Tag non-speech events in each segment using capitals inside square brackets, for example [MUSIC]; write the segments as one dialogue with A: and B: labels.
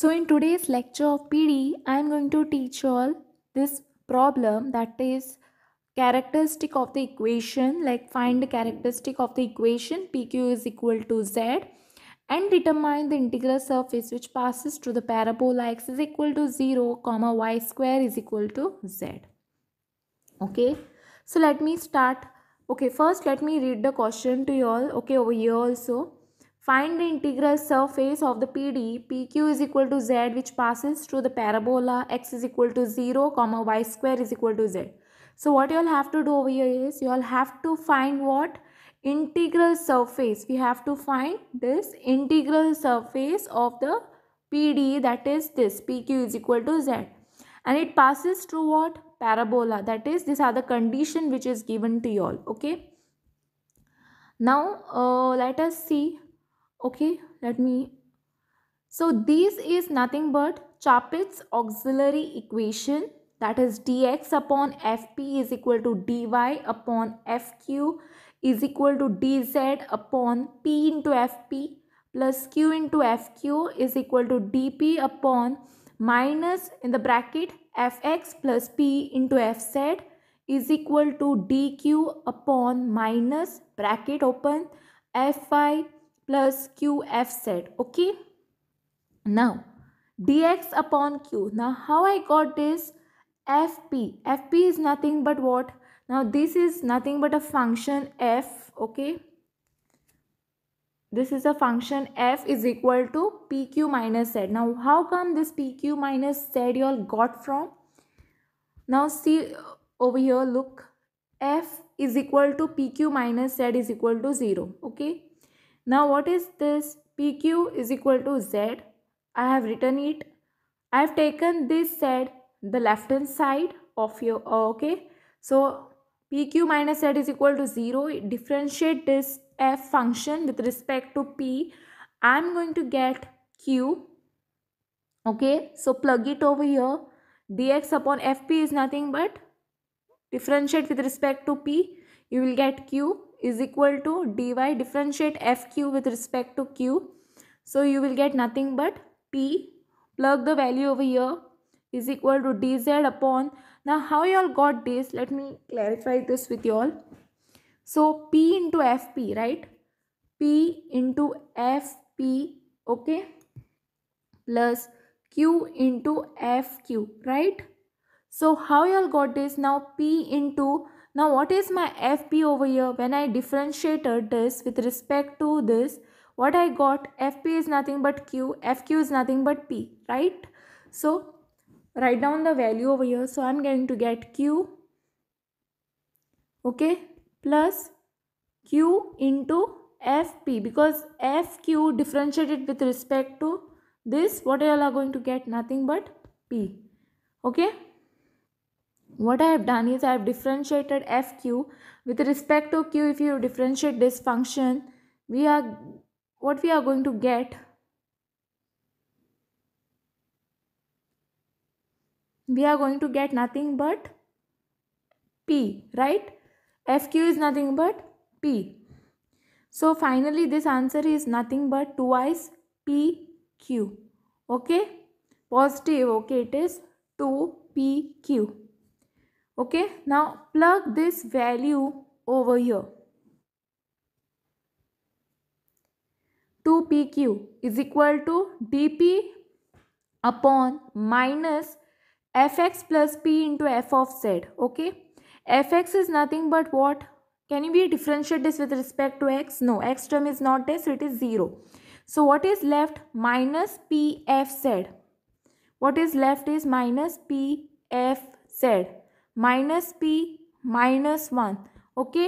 A: So in today's lecture of PD, I am going to teach you all this problem that is characteristic of the equation like find the characteristic of the equation PQ is equal to Z and determine the integral surface which passes through the parabola x is equal to 0 comma y square is equal to z. Okay. So let me start. Okay first let me read the question to you all. Okay over here also. Find the integral surface of the PD. PQ is equal to Z which passes through the parabola. X is equal to 0, comma Y square is equal to Z. So what you'll have to do over here is you'll have to find what? Integral surface. We have to find this integral surface of the PD that is this. PQ is equal to Z. And it passes through what? Parabola. That is these are the condition which is given to you all. Okay. Now uh, let us see okay let me so this is nothing but Chapit's auxiliary equation that is dx upon fp is equal to dy upon fq is equal to dz upon p into fp plus q into fq is equal to dp upon minus in the bracket fx plus p into fz is equal to dq upon minus bracket open fy plus QFZ. Okay. Now, dx upon q. Now, how I got this? fp. fp is nothing but what? Now, this is nothing but a function f. Okay. This is a function f is equal to pq minus z. Now, how come this pq minus z you all got from? Now, see uh, over here, look. f is equal to pq minus z is equal to 0. Okay. Now what is this? PQ is equal to Z. I have written it. I have taken this Z, the left hand side of your, uh, okay. So PQ minus Z is equal to 0. Differentiate this F function with respect to P. I am going to get Q. Okay. So plug it over here. dx upon fp is nothing but differentiate with respect to p you will get q is equal to dy differentiate fq with respect to q so you will get nothing but p plug the value over here is equal to dz upon now how you all got this let me clarify this with you all so p into fp right p into fp okay plus q into fq right so how you all got this now p into now what is my FP over here? When I differentiated this with respect to this, what I got FP is nothing but Q, FQ is nothing but P, right? So write down the value over here. So I'm going to get Q, okay, plus Q into FP because FQ differentiated with respect to this, what you all are going to get? Nothing but P, okay what I have done is I have differentiated fq with respect to q if you differentiate this function we are what we are going to get we are going to get nothing but p right fq is nothing but p so finally this answer is nothing but twice pq okay positive okay it is 2pq okay now plug this value over here 2pq is equal to dp upon minus fx plus p into f of z okay fx is nothing but what can we differentiate this with respect to x no x term is not there so it is 0 so what is left minus p f what is left is minus p f z minus p minus 1 okay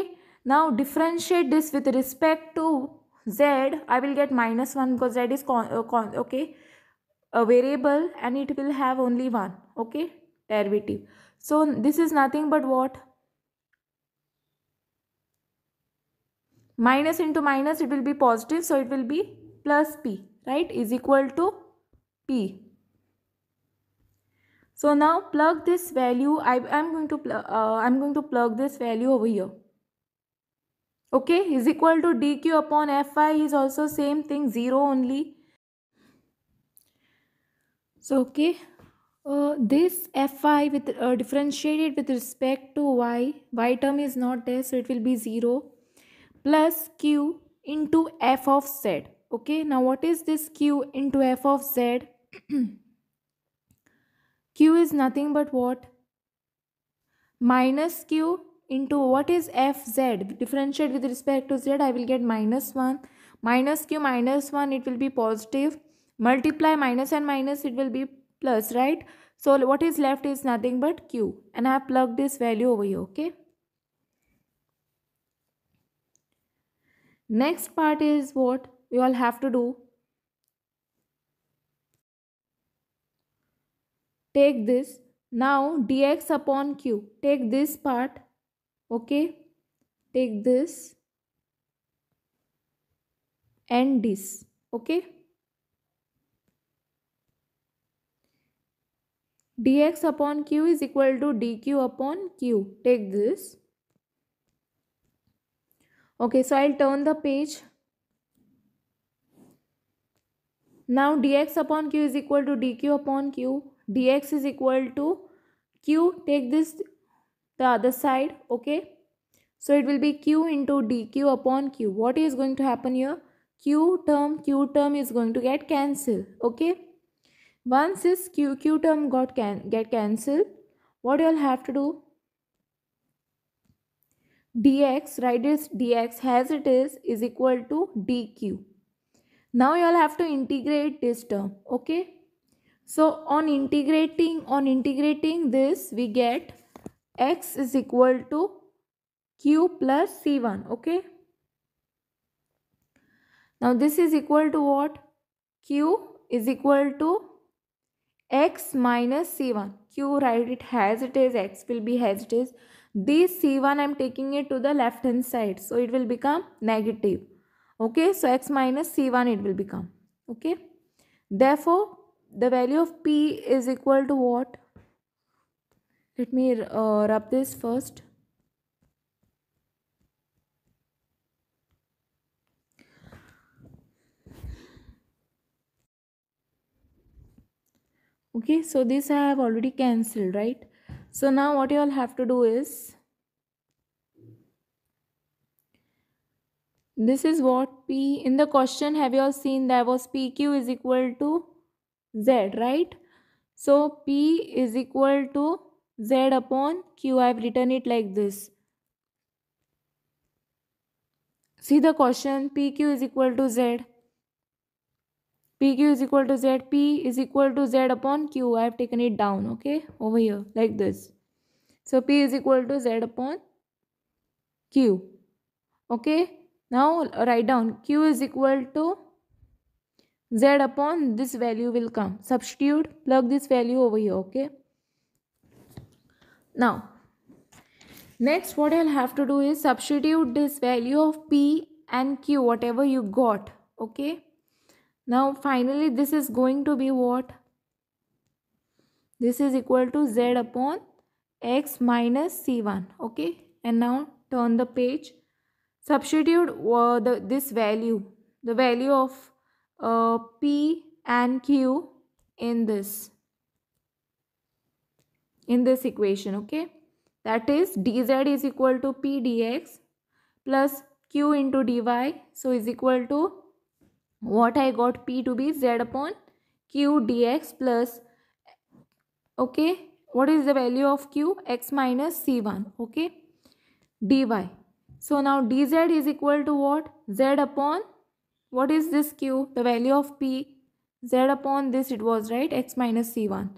A: now differentiate this with respect to z i will get minus 1 because z is con, uh, con okay a variable and it will have only one okay derivative so this is nothing but what minus into minus it will be positive so it will be plus p right is equal to p so now plug this value. I am going to plug. Uh, I'm going to plug this value over here. Okay, is equal to dq upon fi is also same thing zero only. So okay, uh, this fi with uh, differentiated with respect to y. Y term is not there, so it will be zero plus q into f of z. Okay, now what is this q into f of z? [CLEARS THROAT] q is nothing but what? Minus q into what is fz differentiate with respect to z i will get minus 1 minus q minus 1 it will be positive multiply minus and minus it will be plus right so what is left is nothing but q and i have plugged this value over here okay next part is what we all have to do take this now dx upon q take this part okay take this and this okay dx upon q is equal to dq upon q take this okay so i'll turn the page now dx upon q is equal to dq upon q dx is equal to q take this the other side okay so it will be q into dq upon q what is going to happen here q term q term is going to get cancelled okay once this q q term got can get cancelled what you'll have to do dx write this dx as it is is equal to dq now you'll have to integrate this term okay so on integrating, on integrating this, we get x is equal to q plus c1, okay? Now this is equal to what? q is equal to x minus c1. q, write it as it is, x will be as it is. This c1, I am taking it to the left hand side. So it will become negative. Okay, so x minus c1 it will become. Okay, therefore the value of p is equal to what let me uh, rub this first okay so this i have already cancelled right so now what you all have to do is this is what p in the question have you all seen that was pq is equal to z right so p is equal to z upon q i have written it like this see the question pq is equal to z pq is equal to z p is equal to z upon q i have taken it down okay over here like this so p is equal to z upon q okay now write down q is equal to z upon this value will come. Substitute, plug this value over here, okay? Now, next what I'll have to do is substitute this value of p and q, whatever you got, okay? Now, finally, this is going to be what? This is equal to z upon x minus c1, okay? And now, turn the page. Substitute uh, the, this value, the value of uh, P and Q in this in this equation okay that is dz is equal to p dx plus q into dy so is equal to what I got p to be z upon q dx plus okay what is the value of q x minus c1 okay dy so now dz is equal to what z upon what is this Q? The value of P. Z upon this it was right x minus C1.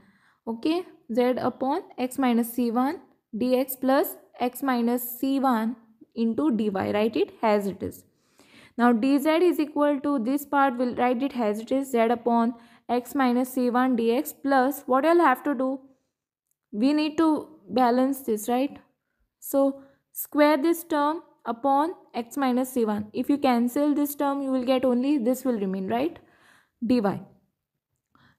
A: Okay. Z upon x minus C1 dx plus x minus C1 into dy. Write it as it is. Now dz is equal to this part will write it as it is z upon x minus c1 dx plus what I'll have to do? We need to balance this right? So square this term upon x minus c1. If you cancel this term, you will get only this will remain, right? dy.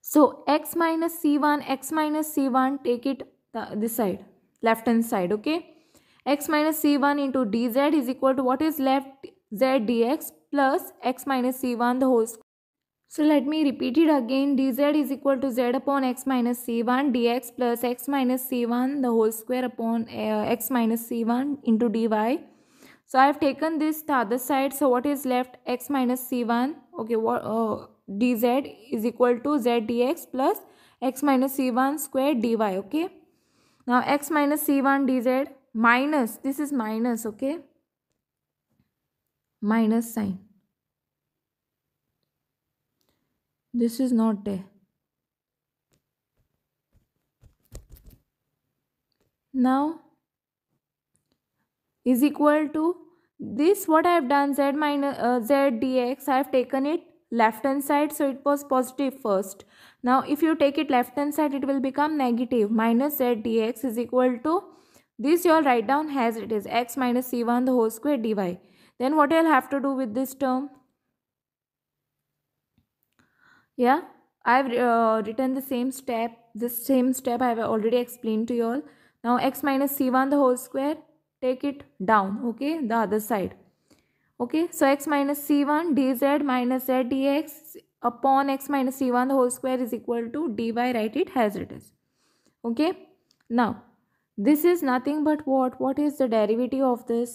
A: So x minus c1, x minus c1, take it the, this side, left hand side, okay? x minus c1 into dz is equal to what is left z dx plus x minus c1 the whole square. So let me repeat it again dz is equal to z upon x minus c1 dx plus x minus c1 the whole square upon uh, x minus c1 into dy so I have taken this the other side. So what is left? x minus c1. Okay, what, uh, dz is equal to z dx plus x minus c1 square dy. Okay. Now x minus c1 dz minus. This is minus. Okay. Minus sign. This is not there. Now is equal to this what I have done z minus uh, z dx I have taken it left hand side so it was positive first. Now if you take it left hand side it will become negative minus z dx is equal to this you all write down as it is x minus c1 the whole square dy. Then what I'll have to do with this term? Yeah, I've uh, written the same step, this same step I have already explained to you all. Now x minus c1 the whole square take it down okay the other side okay so x minus c1 dz minus z dx upon x minus c1 the whole square is equal to dy write it as it is okay now this is nothing but what what is the derivative of this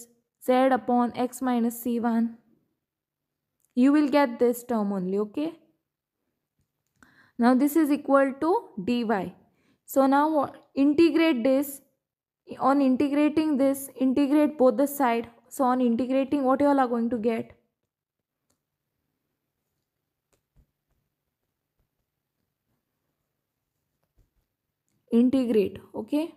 A: z upon x minus c1 you will get this term only okay now this is equal to dy so now uh, integrate this on integrating this integrate both the side so on integrating what you all are going to get integrate okay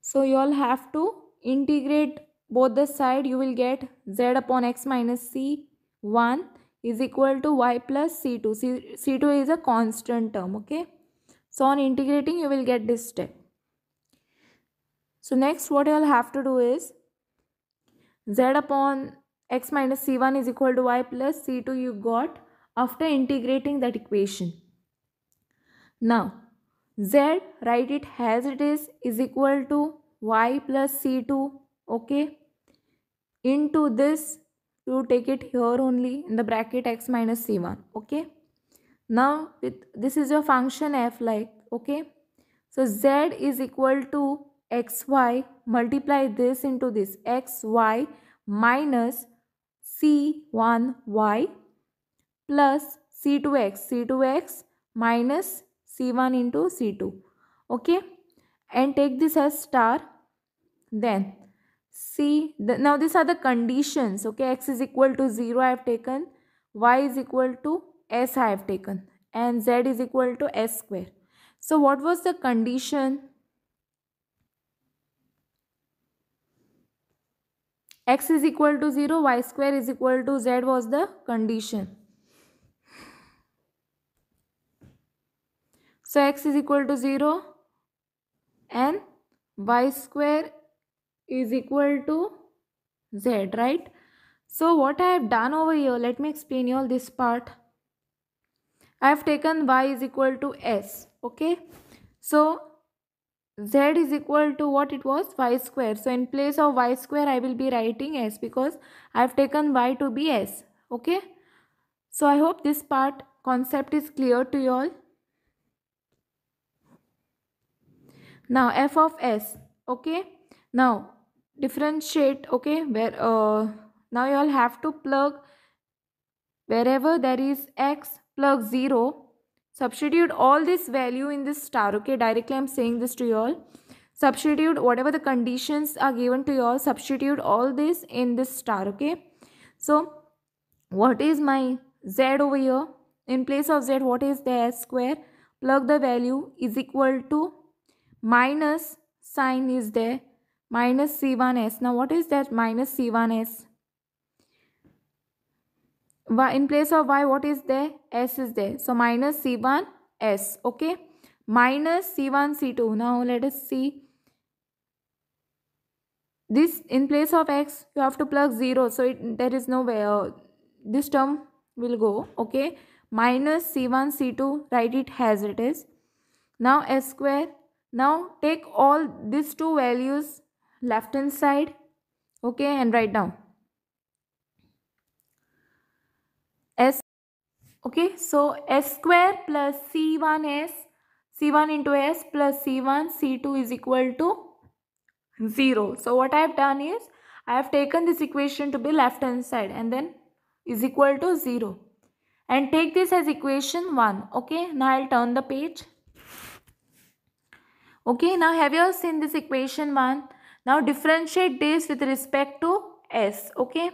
A: so you all have to integrate both the side you will get z upon x minus c 1 is equal to y plus c2 c, c2 is a constant term okay so on integrating you will get this step so next what you'll have to do is z upon x minus c1 is equal to y plus c2 you got after integrating that equation. Now z write it as it is is equal to y plus c2 okay into this you take it here only in the bracket x minus c1 okay now with, this is your function f like okay so z is equal to xy multiply this into this xy minus c1y plus c2x c2x minus c1 into c2 okay and take this as star then see the, now these are the conditions okay x is equal to 0 i have taken y is equal to s i have taken and z is equal to s square so what was the condition x is equal to 0 y square is equal to z was the condition so x is equal to 0 and y square is equal to z right so what i have done over here let me explain you all this part i have taken y is equal to s okay so z is equal to what it was y square so in place of y square i will be writing s because i have taken y to be s okay so i hope this part concept is clear to you all now f of s okay now differentiate okay where uh, now you all have to plug wherever there is x plug 0 Substitute all this value in this star. Okay, directly I'm saying this to you all. Substitute whatever the conditions are given to you all. Substitute all this in this star. Okay. So what is my z over here? In place of z, what is the s square? Plug the value is equal to minus sign is there minus c1s. Now what is that minus c1s? in place of y what is there s is there so minus c1 s okay minus c1 c2 now let us see this in place of x you have to plug 0 so it, there is no way uh, this term will go okay minus c1 c2 write it as it is now s square now take all these two values left hand side okay and write down okay so s square plus c1s c1 into s plus c1 c2 is equal to 0 so what i have done is i have taken this equation to be left hand side and then is equal to 0 and take this as equation 1 okay now i'll turn the page okay now have you seen this equation 1 now differentiate this with respect to s okay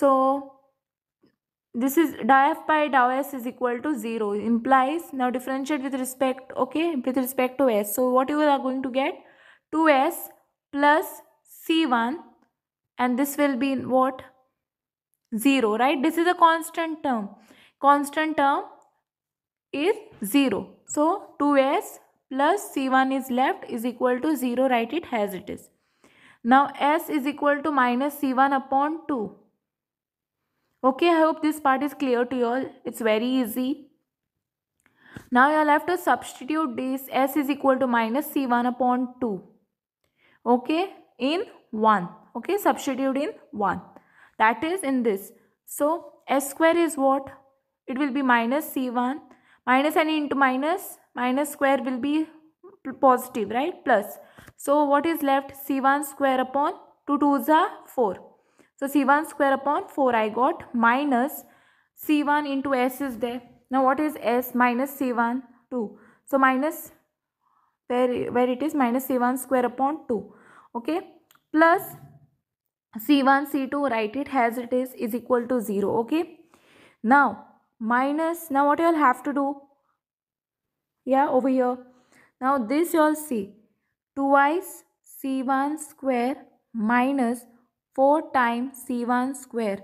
A: so this is dou f by dou s is equal to 0 implies now differentiate with respect okay with respect to s so what you are going to get 2s plus c1 and this will be what 0 right this is a constant term constant term is 0 so 2s plus c1 is left is equal to 0 write it as it is now s is equal to minus c1 upon 2 okay i hope this part is clear to you all it's very easy now you will have to substitute this s is equal to minus c1 upon 2 okay in 1 okay substitute in 1 that is in this so s square is what it will be minus c1 minus minus n into minus minus square will be positive right plus so what is left c1 square upon 2 2 is 4 so C1 square upon 4 I got minus C1 into S is there. Now what is S minus C1? 2. So minus where, where it is minus C1 square upon 2. Okay. Plus C1 C2 write it as it is is equal to 0. Okay. Now minus now what you will have to do? Yeah over here. Now this you all see. 2 twice C1 square minus 4 times C1 square.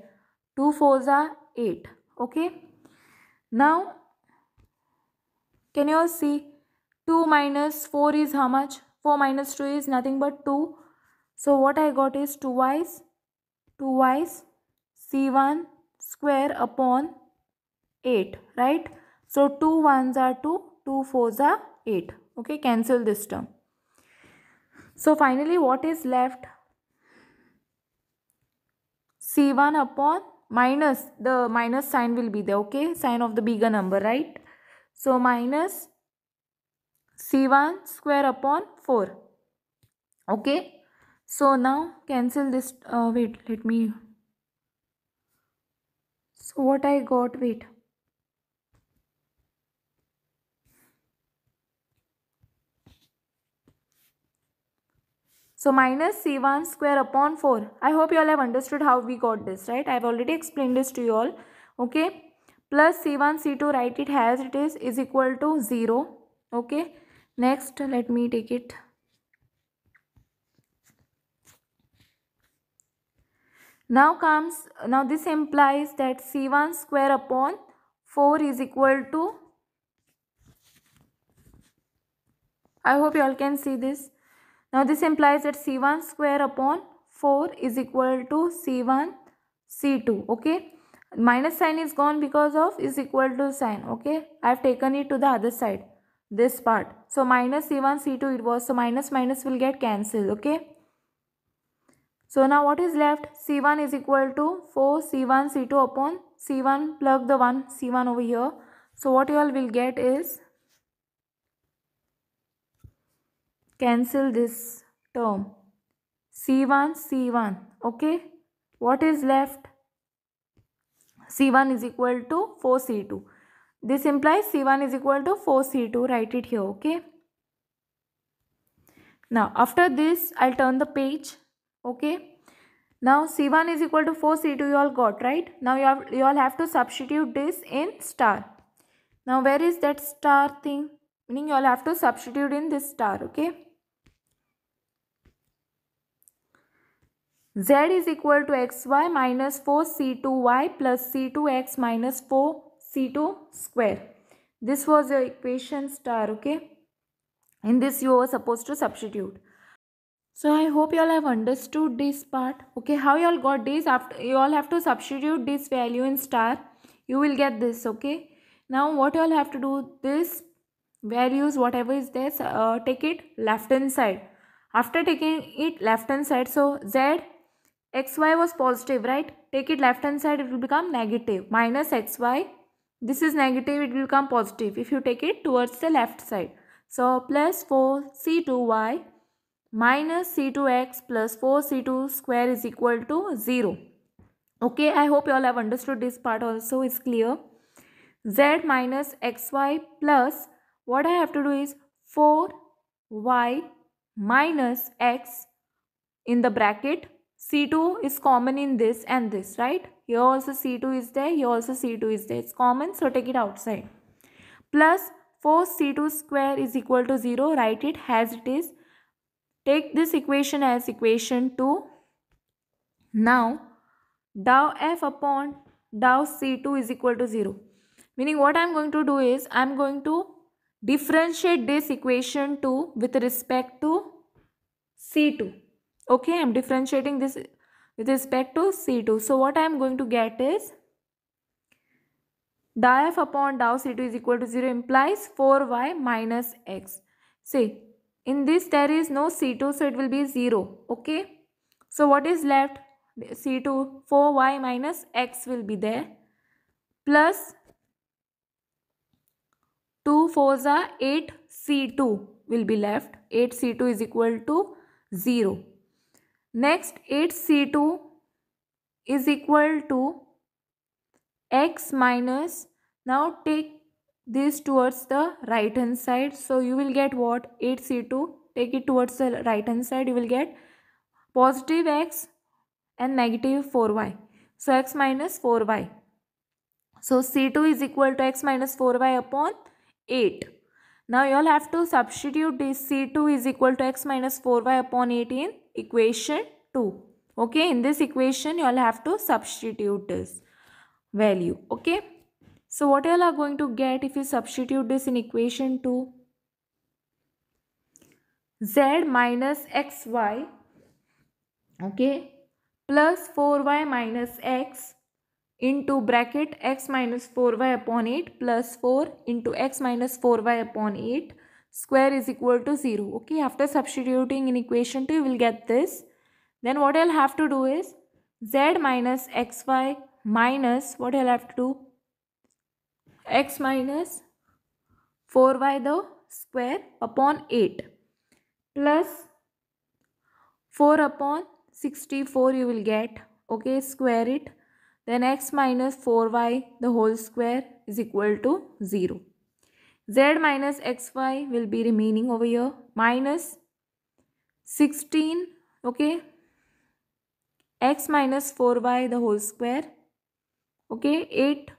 A: 2 fours are 8. Okay. Now, can you all see? 2 minus 4 is how much? 4 minus 2 is nothing but 2. So, what I got is 2y's, 2y's C1 square upon 8. Right. So, 2 ones are 2, 2 fours are 8. Okay. Cancel this term. So, finally, what is left? C1 upon minus the minus sign will be there okay sign of the bigger number right so minus c1 square upon 4 okay so now cancel this uh, wait let me so what i got wait So minus C1 square upon 4. I hope you all have understood how we got this, right? I have already explained this to you all. Okay. Plus C1, C2, write it as it is, is equal to 0. Okay. Next, let me take it. Now comes, now this implies that C1 square upon 4 is equal to, I hope you all can see this. Now this implies that C1 square upon 4 is equal to C1 C2 okay minus sign is gone because of is equal to sign okay I have taken it to the other side this part so minus C1 C2 it was so minus minus will get cancelled okay so now what is left C1 is equal to 4 C1 C2 upon C1 plug the 1 C1 over here so what you all will get is cancel this term. C1, C1. Okay. What is left? C1 is equal to 4C2. This implies C1 is equal to 4C2. Write it here. Okay. Now, after this, I'll turn the page. Okay. Now, C1 is equal to 4C2. You all got, right? Now, you, have, you all have to substitute this in star. Now, where is that star thing? Meaning, you all have to substitute in this star. Okay. z is equal to xy minus 4c2y plus c2x minus 4c2 square. This was your equation star, okay? In this you were supposed to substitute. So I hope you all have understood this part. Okay, how you all got this? After You all have to substitute this value in star. You will get this, okay? Now what you all have to do, this values, whatever is there, uh, take it left hand side. After taking it left hand side, so Z xy was positive, right? Take it left hand side, it will become negative. Minus xy, this is negative, it will become positive. If you take it towards the left side. So, plus 4c2y minus c2x plus 4c2 square is equal to 0. Okay, I hope you all have understood this part also is clear. z minus xy plus, what I have to do is 4y minus x in the bracket C2 is common in this and this, right? Here also C2 is there, here also C2 is there. It's common, so take it outside. Plus 4C2 square is equal to 0. Write it as it is. Take this equation as equation 2. Now, dou f upon dou C2 is equal to 0. Meaning what I am going to do is, I am going to differentiate this equation 2 with respect to C2 okay i'm differentiating this with respect to c2 so what i am going to get is df upon dou c2 is equal to 0 implies 4y minus x see in this there is no c2 so it will be 0 okay so what is left c2 4y minus x will be there plus 2 two four 8 c2 will be left 8 c2 is equal to 0 Next 8C2 is equal to x minus. Now take this towards the right hand side. So you will get what? 8C2. Take it towards the right hand side. You will get positive x and negative 4y. So x minus 4y. So C2 is equal to x minus 4y upon 8. Now you all have to substitute this C2 is equal to x minus 4y upon 8 in equation 2. Okay, in this equation you all have to substitute this value. Okay, so what you all are going to get if you substitute this in equation 2? z minus xy okay plus 4y minus x into bracket x minus 4y upon 8 plus 4 into x minus 4y upon 8 square is equal to 0. Okay, after substituting in equation 2, you will get this. Then what I'll have to do is z minus xy minus, what I'll have to do? x minus 4y the square upon 8 plus 4 upon 64 you will get. Okay, square it then x minus 4y the whole square is equal to 0. z minus xy will be remaining over here minus 16 okay x minus 4y the whole square okay 8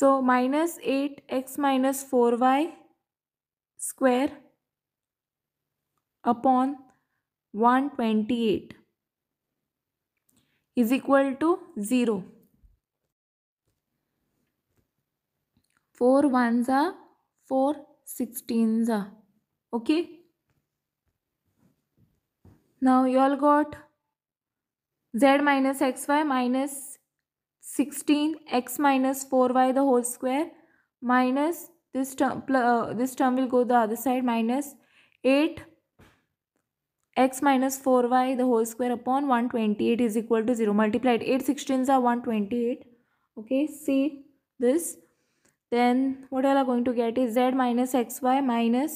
A: so minus 8 x minus 4y square upon 128 is equal to 0. 4 ones are 4 sixteens are okay. Now you all got z minus xy minus 16 x minus 4y the whole square minus this term uh, this term will go the other side minus 8 x minus 4y the whole square upon 128 is equal to 0 multiplied 8 16s are 128 okay see this then what you are going to get is z minus xy minus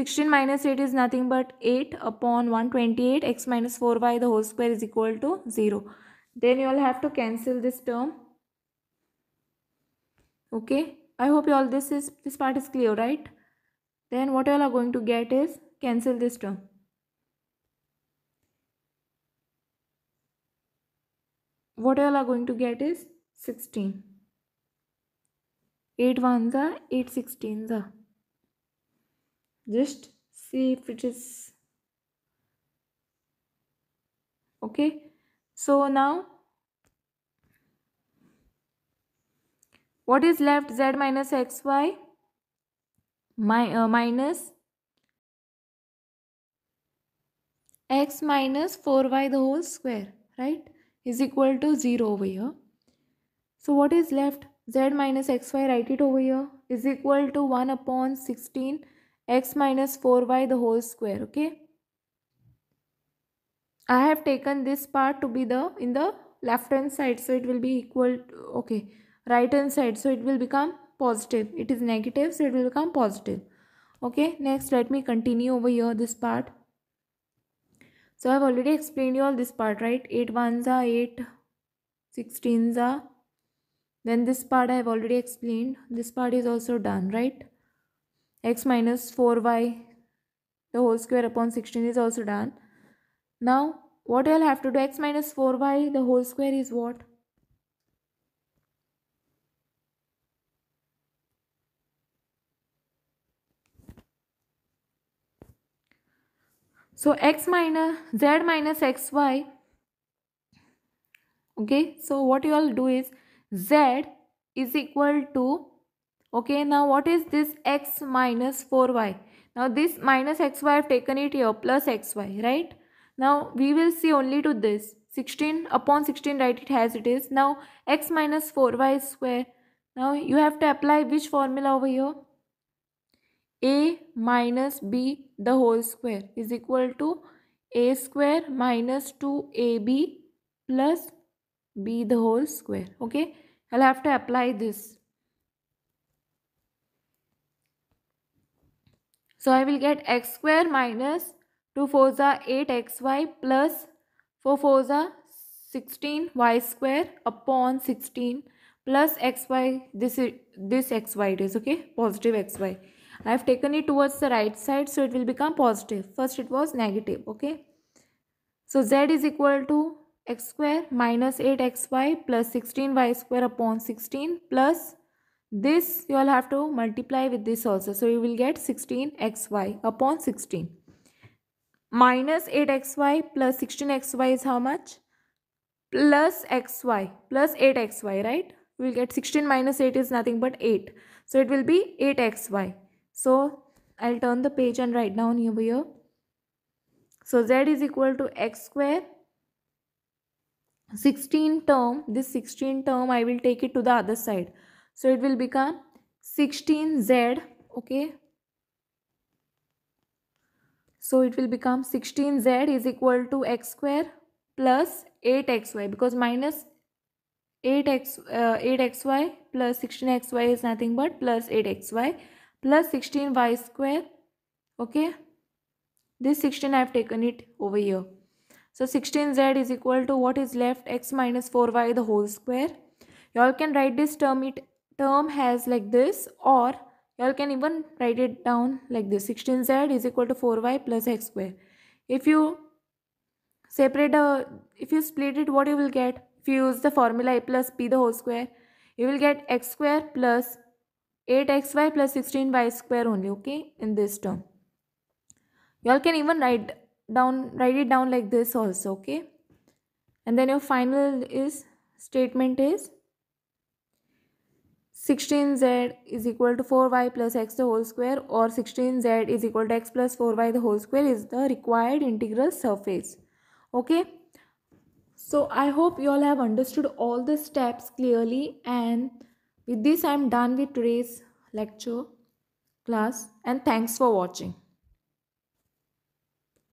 A: 16 minus 8 is nothing but 8 upon 128 x minus 4y the whole square is equal to 0 then you all have to cancel this term okay i hope you all this is this part is clear right then what you all are going to get is cancel this term what you all are going to get is 16 8 ones are 8 16s are just see if it is okay so now what is left z minus xy my, uh, minus x minus 4y the whole square right is equal to 0 over here. So what is left? z minus xy, write it over here, is equal to 1 upon 16 x minus 4y the whole square, okay? I have taken this part to be the in the left hand side so it will be equal to, okay right hand side so it will become positive it is negative so it will become positive okay next let me continue over here this part so I've already explained you all this part, right? 8 ones are 8, 16s are. Then this part I have already explained. This part is also done, right? x minus 4y the whole square upon 16 is also done. Now what I'll have to do x minus 4y the whole square is what? So x minus z minus xy. Okay. So what you all do is z is equal to okay now what is this x minus 4y now this minus xy I have taken it here plus xy right now we will see only to this 16 upon 16 right it has it is now x minus 4y square now you have to apply which formula over here a minus b the whole square is equal to a square minus 2ab plus b the whole square okay i'll have to apply this so i will get x square minus 2 fours 8xy plus 4 fours 16y square upon 16 plus xy this is this xy it is okay positive xy I have taken it towards the right side so it will become positive. First it was negative. Okay. So z is equal to x square minus 8xy plus 16y square upon 16 plus this you all have to multiply with this also. So you will get 16xy upon 16. Minus 8xy plus 16xy is how much? Plus xy plus 8xy right? We will get 16 minus 8 is nothing but 8. So it will be 8xy. So I'll turn the page and write down over here. So z is equal to x square. 16 term, this 16 term, I will take it to the other side. So it will become 16z, okay. So it will become 16z is equal to x square plus 8xy because minus 8x, uh, 8xy plus 16xy is nothing but plus 8xy plus 16y square okay this 16 i have taken it over here so 16z is equal to what is left x minus 4y the whole square y'all can write this term it term has like this or y'all can even write it down like this 16z is equal to 4y plus x square if you separate uh, if you split it what you will get if you use the formula a plus b the whole square you will get x square plus 8xy plus 16y square only okay in this term y'all can even write down write it down like this also okay and then your final is statement is 16z is equal to 4y plus x the whole square or 16z is equal to x plus 4y the whole square is the required integral surface okay so i hope you all have understood all the steps clearly and with this, I am done with today's lecture class and thanks for watching.